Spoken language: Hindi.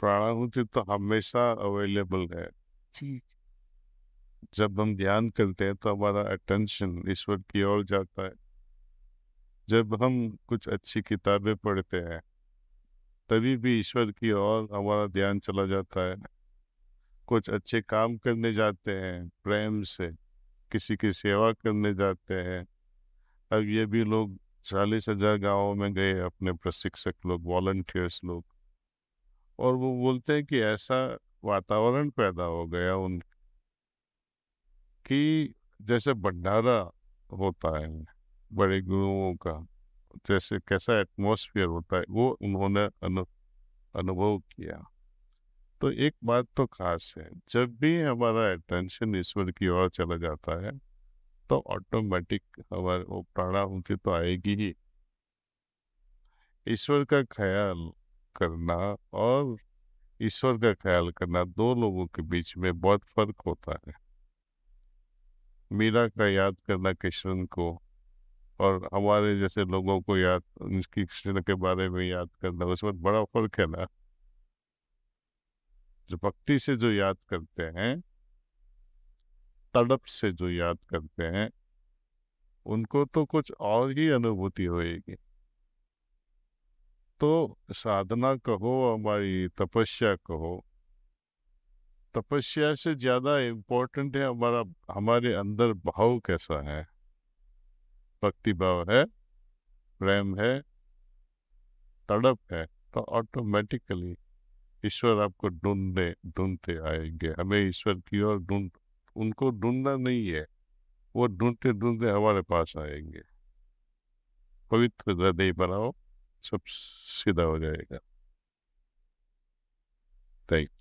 प्राणाहुति तो हमेशा अवेलेबल है जब हम ध्यान करते हैं तो हमारा अटेंशन ईश्वर की ओर जाता है जब हम कुछ अच्छी किताबें पढ़ते हैं तभी भी ईश्वर की ओर हमारा ध्यान चला जाता है कुछ अच्छे काम करने जाते हैं प्रेम से किसी की सेवा करने जाते हैं अब ये भी लोग चालीस हजार गाँवों में गए अपने प्रशिक्षक लोग वॉल्टियर्स लोग और वो बोलते हैं कि ऐसा वातावरण पैदा हो गया उन कि जैसे भंडारा होता है बड़े गुरुओं का जैसे कैसा एटमोसफियर होता है वो उन्होंने अनु अनुभव किया तो एक बात तो खास है जब भी हमारा अटेंशन ईश्वर की ओर चला जाता है तो ऑटोमेटिक हमारे वो प्राणा होती तो आएगी ही ईश्वर का ख्याल करना और ईश्वर का ख्याल करना दो लोगों के बीच में बहुत फर्क होता है मीरा का याद करना कृष्ण को और हमारे जैसे लोगों को याद उनकी कृष्ण के बारे में याद करना उसमें बड़ा फर्क है ना जो भक्ति से जो याद करते हैं तड़प से जो याद करते हैं उनको तो कुछ और ही अनुभूति होएगी तो साधना कहो हमारी तपस्या कहो तपस्या से ज़्यादा इम्पोर्टेंट है हमारा हमारे अंदर भाव कैसा है भक्ति भाव है प्रेम है तड़प है तो ऑटोमेटिकली ईश्वर आपको ढूंढने ढूंढते आएंगे हमें ईश्वर की ओर ढूंढ उनको ढूंढना नहीं है वो ढूंढते ढूंढते हमारे पास आएंगे पवित्र हृदय बनाओ सब सीधा हो जाएगा थैंक